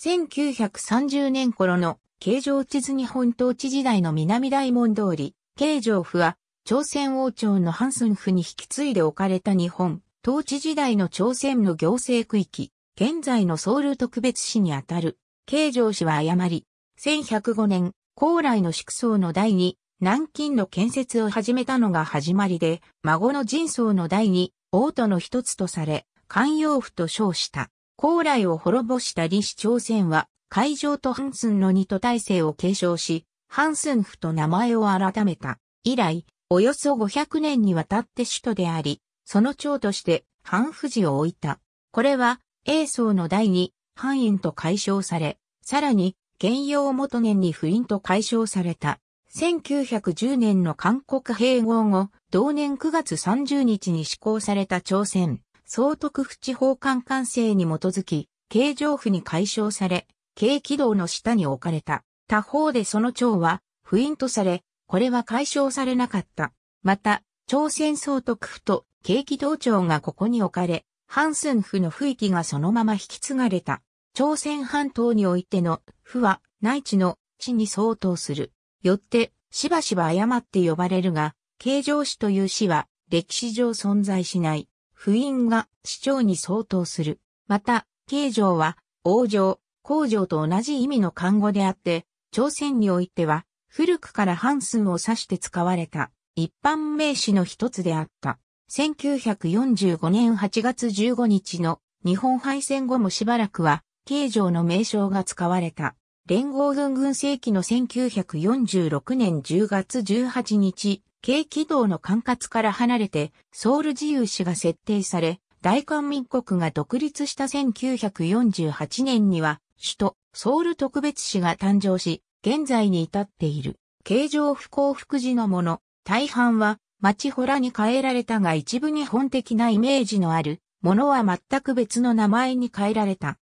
1930年頃の京城地図日本統治時代の南大門通り、京城府は、朝鮮王朝のハンスン府に引き継いで置かれた日本、統治時代の朝鮮の行政区域、現在のソウル特別市にあたる、京城市は誤り、1105年、高麗の宿層の第二、南京の建設を始めたのが始まりで、孫の人層の第二、王都の一つとされ、関陽府と称した。高麗を滅ぼした李氏朝鮮は、海上とハンスンの二都体制を継承し、ハンスン府と名前を改めた。以来、およそ500年にわたって首都であり、その長として、ハンフ士を置いた。これは、英宗の第二、藩院と解消され、さらに、元陽元年に府院と解消された。1910年の韓国併合後、同年9月30日に施行された朝鮮総督府地方官官制に基づき、京城府に解消され、軽軌道の下に置かれた。他方でその長は、不印とされ、これは解消されなかった。また、朝鮮総督府と軽軌道長がここに置かれ、半寸府の府域がそのまま引き継がれた。朝鮮半島においての府は内地の地に相当する。よって、しばしば誤って呼ばれるが、京城市という市は歴史上存在しない。不印が市長に相当する。また、慶城は、王城、皇城と同じ意味の漢語であって、朝鮮においては、古くから半数を指して使われた、一般名詞の一つであった。1945年8月15日の日本敗戦後もしばらくは、慶城の名称が使われた。連合軍軍政期の1946年10月18日、軽軌道の管轄から離れて、ソウル自由市が設定され、大韓民国が独立した1948年には、首都ソウル特別市が誕生し、現在に至っている、形状不幸福時のもの、大半は町ほらに変えられたが一部日本的なイメージのある、ものは全く別の名前に変えられた。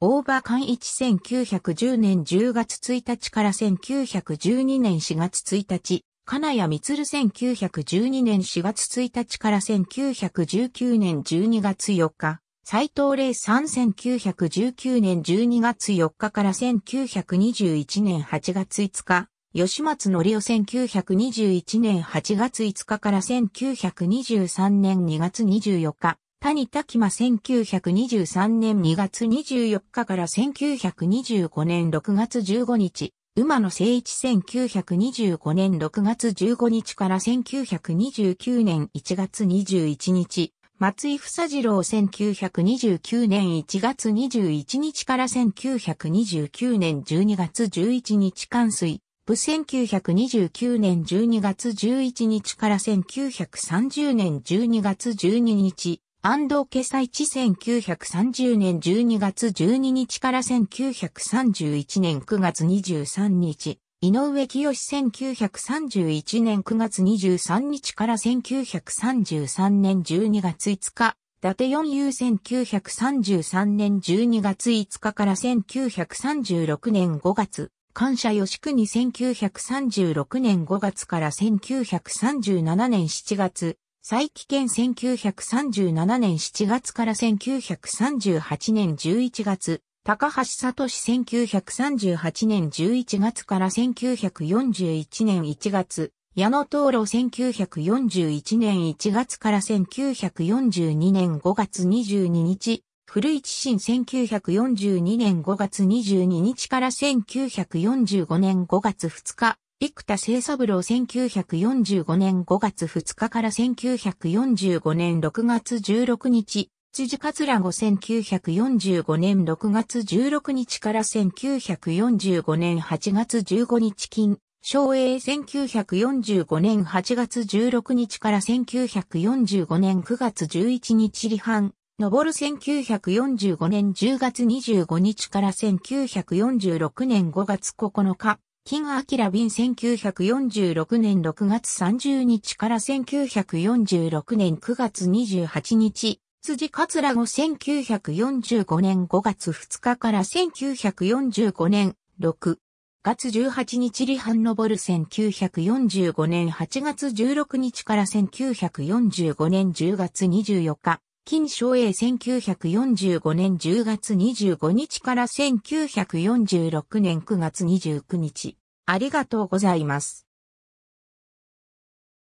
大場寛一1910年10月1日から1912年4月1日、金谷光1912年4月1日から1919年12月4日、斎藤礼さん1919年12月4日から1921年8月5日、吉松則夫1921年8月5日から1923年2月24日、谷滝間1923年2月24日から1925年6月15日、馬野聖一1925年6月15日から1929年1月21日、松井ふさじろう1929年1月21日から1929年12月11日関水、部1929年12月11日から1930年12月12日、安藤家祭地1930年12月12日から1931年9月23日、井上清1931年9月23日から1933年12月5日、伊達四遊1933年12月5日から1936年5月、感謝吉国1936年5月から1937年7月、再起県1937年7月から1938年11月、高橋聡1938年11月から1941年1月、矢野灯籠1941年1月から1942年5月22日、古市新1942年5月22日から1945年5月2日、生田聖三郎1945年5月2日から1945年6月16日、辻桂子1945年6月16日から1945年8月15日金、昭栄1945年8月16日から1945年9月11日離反、昇る1945年10月25日から1946年5月9日、キキング・アラ・ビン1946年6月30日から1946年9月28日、辻カツラ後1945年5月2日から1945年6月18日リハンノボル1945年8月16日から1945年10月24日金正英1945年10月25日から1946年9月29日。ありがとうございます。